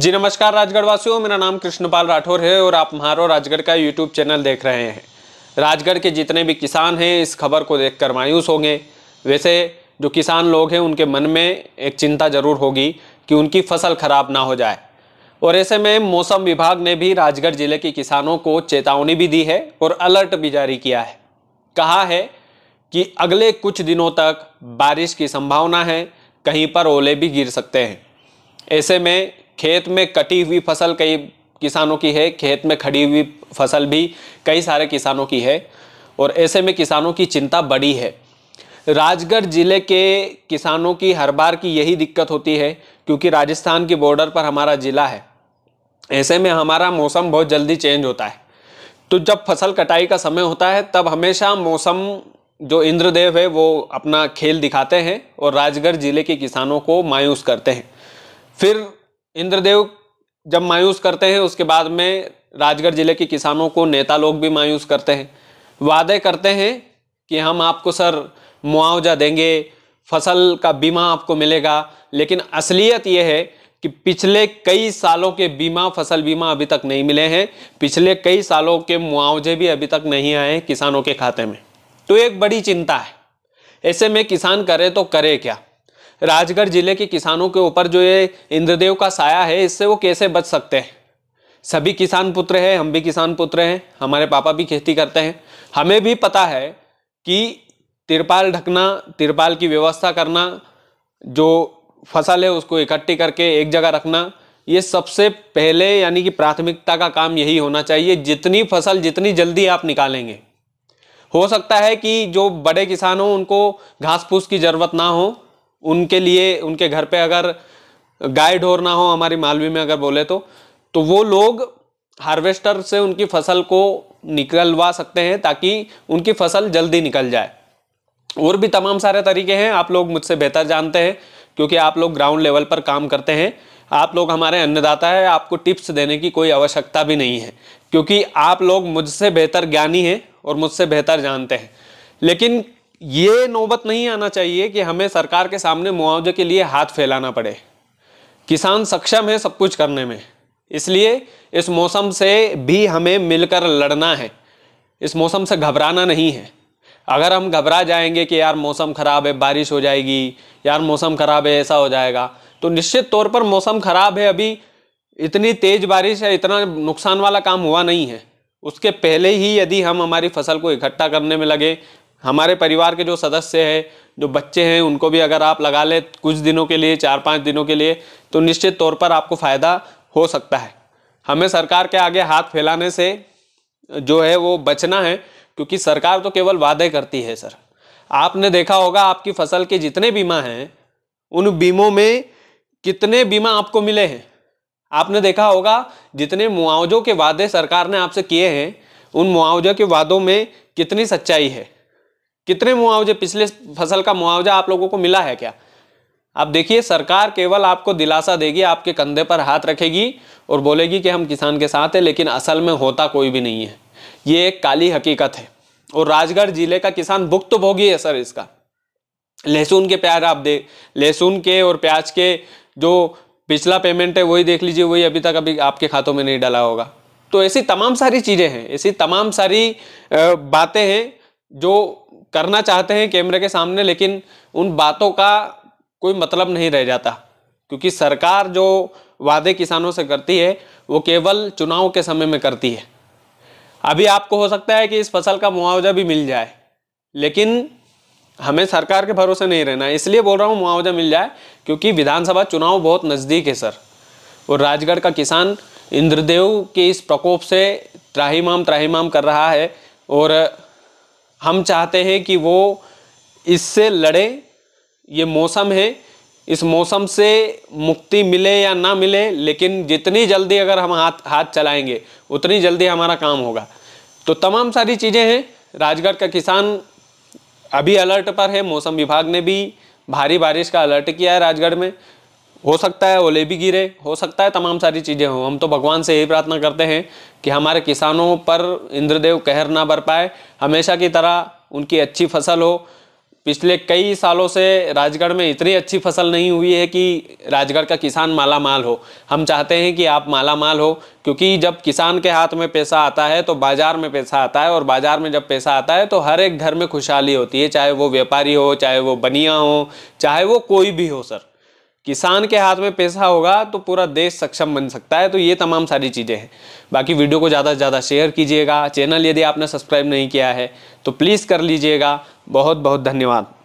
जी नमस्कार राजगढ़ वासियों मेरा नाम कृष्णपाल राठौर है और आप मारो राजगढ़ का यूट्यूब चैनल देख रहे हैं राजगढ़ के जितने भी किसान हैं इस खबर को देखकर मायूस होंगे वैसे जो किसान लोग हैं उनके मन में एक चिंता ज़रूर होगी कि उनकी फसल खराब ना हो जाए और ऐसे में मौसम विभाग ने भी राजगढ़ ज़िले के किसानों को चेतावनी भी दी है और अलर्ट भी जारी किया है कहा है कि अगले कुछ दिनों तक बारिश की संभावना है कहीं पर ओले भी गिर सकते हैं ऐसे में खेत में कटी हुई फसल कई किसानों की है खेत में खड़ी हुई फसल भी कई सारे किसानों की है और ऐसे में किसानों की चिंता बड़ी है राजगढ़ ज़िले के किसानों की हर बार की यही दिक्कत होती है क्योंकि राजस्थान की बॉर्डर पर हमारा ज़िला है ऐसे में हमारा मौसम बहुत जल्दी चेंज होता है तो जब फसल कटाई का समय होता है तब हमेशा मौसम जो इंद्रदेव है वो अपना खेल दिखाते हैं और राजगढ़ ज़िले के किसानों को मायूस करते हैं फिर इंद्रदेव जब मायूस करते हैं उसके बाद में राजगढ़ जिले के किसानों को नेता लोग भी मायूस करते हैं वादे करते हैं कि हम आपको सर मुआवजा देंगे फसल का बीमा आपको मिलेगा लेकिन असलियत यह है कि पिछले कई सालों के बीमा फसल बीमा अभी तक नहीं मिले हैं पिछले कई सालों के मुआवजे भी अभी तक नहीं आए हैं किसानों के खाते में तो एक बड़ी चिंता है ऐसे में किसान करे तो करे क्या राजगढ़ जिले के किसानों के ऊपर जो ये इंद्रदेव का साया है इससे वो कैसे बच सकते हैं सभी किसान पुत्र हैं हम भी किसान पुत्र हैं हमारे पापा भी खेती करते हैं हमें भी पता है कि तिरपाल ढकना तिरपाल की व्यवस्था करना जो फसल है उसको इकट्ठी करके एक जगह रखना ये सबसे पहले यानी कि प्राथमिकता का काम यही होना चाहिए जितनी फसल जितनी जल्दी आप निकालेंगे हो सकता है कि जो बड़े किसान हों उनको घास फूस की ज़रूरत ना हो उनके लिए उनके घर पे अगर गाय ढोर ना हो हमारी मालवी में अगर बोले तो तो वो लोग हार्वेस्टर से उनकी फसल को निकलवा सकते हैं ताकि उनकी फसल जल्दी निकल जाए और भी तमाम सारे तरीके हैं आप लोग मुझसे बेहतर जानते हैं क्योंकि आप लोग ग्राउंड लेवल पर काम करते हैं आप लोग हमारे अन्नदाता है आपको टिप्स देने की कोई आवश्यकता भी नहीं है क्योंकि आप लोग मुझसे बेहतर ज्ञानी हैं और मुझसे बेहतर जानते हैं लेकिन ये नौबत नहीं आना चाहिए कि हमें सरकार के सामने मुआवजे के लिए हाथ फैलाना पड़े किसान सक्षम है सब कुछ करने में इसलिए इस मौसम से भी हमें मिलकर लड़ना है इस मौसम से घबराना नहीं है अगर हम घबरा जाएंगे कि यार मौसम ख़राब है बारिश हो जाएगी यार मौसम ख़राब है ऐसा हो जाएगा तो निश्चित तौर पर मौसम ख़राब है अभी इतनी तेज़ बारिश है इतना नुकसान वाला काम हुआ नहीं है उसके पहले ही यदि हम हमारी फसल को इकट्ठा करने में लगे हमारे परिवार के जो सदस्य हैं जो बच्चे हैं उनको भी अगर आप लगा लें कुछ दिनों के लिए चार पाँच दिनों के लिए तो निश्चित तौर पर आपको फ़ायदा हो सकता है हमें सरकार के आगे हाथ फैलाने से जो है वो बचना है क्योंकि सरकार तो केवल वादे करती है सर आपने देखा होगा आपकी फसल के जितने बीमा हैं उन बीमों में कितने बीमा आपको मिले हैं आपने देखा होगा जितने मुआवजों के वादे सरकार ने आपसे किए हैं उन मुआवजों के वादों में कितनी सच्चाई है कितने मुआवजे पिछले फसल का मुआवजा आप लोगों को मिला है क्या आप देखिए सरकार केवल आपको दिलासा देगी आपके कंधे पर हाथ रखेगी और बोलेगी कि हम किसान के साथ हैं लेकिन असल में होता कोई भी नहीं है ये एक काली हकीकत है और राजगढ़ जिले का किसान भुक्त भोगी है सर इसका लहसुन के प्याज आप दे लहसुन के और प्याज के जो पिछला पेमेंट है वही देख लीजिए वही अभी तक अभी आपके खातों में नहीं डाला होगा तो ऐसी तमाम सारी चीज़ें हैं ऐसी तमाम सारी बातें हैं जो करना चाहते हैं कैमरे के सामने लेकिन उन बातों का कोई मतलब नहीं रह जाता क्योंकि सरकार जो वादे किसानों से करती है वो केवल चुनाव के समय में करती है अभी आपको हो सकता है कि इस फसल का मुआवजा भी मिल जाए लेकिन हमें सरकार के भरोसे नहीं रहना है इसलिए बोल रहा हूँ मुआवजा मिल जाए क्योंकि विधानसभा चुनाव बहुत नज़दीक है सर और राजगढ़ का किसान इंद्रदेव के इस प्रकोप से त्राहीमाम त्राहीमाम कर रहा है और हम चाहते हैं कि वो इससे लड़े ये मौसम है इस मौसम से मुक्ति मिले या ना मिले लेकिन जितनी जल्दी अगर हम हाथ हाथ चलाएंगे उतनी जल्दी हमारा काम होगा तो तमाम सारी चीज़ें हैं राजगढ़ का किसान अभी अलर्ट पर है मौसम विभाग ने भी भारी बारिश का अलर्ट किया है राजगढ़ में हो सकता है ओले भी गिरे हो सकता है तमाम सारी चीज़ें हों हम तो भगवान से यही प्रार्थना करते हैं कि हमारे किसानों पर इंद्रदेव कहर ना बर पाए हमेशा की तरह उनकी अच्छी फसल हो पिछले कई सालों से राजगढ़ में इतनी अच्छी फसल नहीं हुई है कि राजगढ़ का किसान माला माल हो हम चाहते हैं कि आप माला माल हो क्योंकि जब किसान के हाथ में पैसा आता है तो बाज़ार में पैसा आता है और बाज़ार में जब पैसा आता है तो हर एक घर में खुशहाली होती है चाहे वो व्यापारी हो चाहे वो बनिया हो चाहे वो कोई भी हो सर किसान के हाथ में पैसा होगा तो पूरा देश सक्षम बन सकता है तो ये तमाम सारी चीज़ें हैं बाकी वीडियो को ज़्यादा से ज़्यादा शेयर कीजिएगा चैनल यदि आपने सब्सक्राइब नहीं किया है तो प्लीज़ कर लीजिएगा बहुत बहुत धन्यवाद